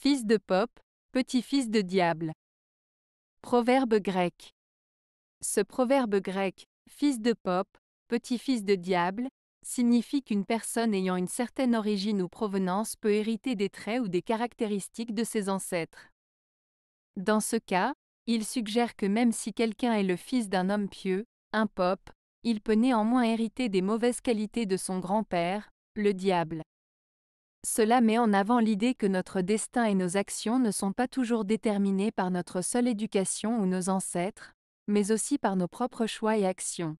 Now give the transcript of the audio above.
fils de Pop, petit-fils de diable. Proverbe grec. Ce proverbe grec, fils de Pop, petit-fils de diable, signifie qu'une personne ayant une certaine origine ou provenance peut hériter des traits ou des caractéristiques de ses ancêtres. Dans ce cas, il suggère que même si quelqu'un est le fils d'un homme pieux, un pop, il peut néanmoins hériter des mauvaises qualités de son grand-père, le diable. Cela met en avant l'idée que notre destin et nos actions ne sont pas toujours déterminés par notre seule éducation ou nos ancêtres, mais aussi par nos propres choix et actions.